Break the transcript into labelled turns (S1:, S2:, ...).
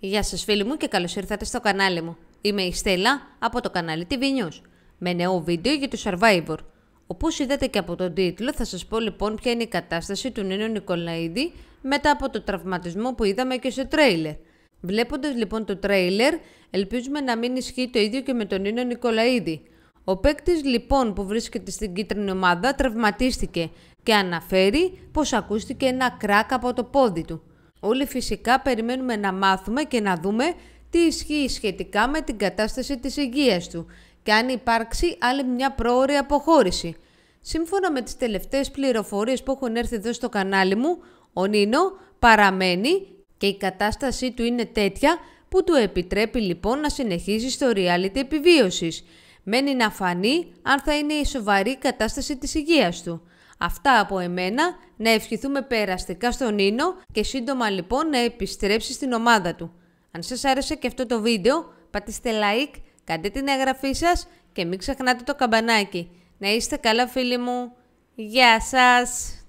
S1: Γεια σας φίλοι μου και καλώς ήρθατε στο κανάλι μου. Είμαι η Στέλλα από το κανάλι TV News με νέο βίντεο για το Survivor. Όπως είδατε και από τον τίτλο θα σας πω λοιπόν ποια είναι η κατάσταση του Νίνου Νικολαίδη μετά από το τραυματισμό που είδαμε και στο τρέιλερ. Βλέποντας λοιπόν το τρέιλερ ελπίζουμε να μην ισχύει το ίδιο και με τον Νίνο Νικολαίδη. Ο παίκτης λοιπόν που βρίσκεται στην κίτρινη ομάδα τραυματίστηκε και αναφέρει πως ακούστηκε ένα κράκ από το πόδι του. Όλοι φυσικά περιμένουμε να μάθουμε και να δούμε τι ισχύει σχετικά με την κατάσταση της υγείας του και αν υπάρξει άλλη μια πρόορη αποχώρηση. Σύμφωνα με τις τελευταίες πληροφορίες που έχουν έρθει εδώ στο κανάλι μου, ο Νίνο παραμένει και η κατάστασή του είναι τέτοια που του επιτρέπει λοιπόν να συνεχίσει στο reality επιβίωσης. Μένει να φανεί αν θα είναι η σοβαρή κατάσταση της υγείας του. Αυτά από εμένα, να ευχηθούμε περαστικά στον Ίνο και σύντομα λοιπόν να επιστρέψει στην ομάδα του. Αν σας άρεσε και αυτό το βίντεο, πατήστε like, κάντε την εγγραφή σας και μην ξεχνάτε το καμπανάκι. Να είστε καλά φίλοι μου. Γεια σας!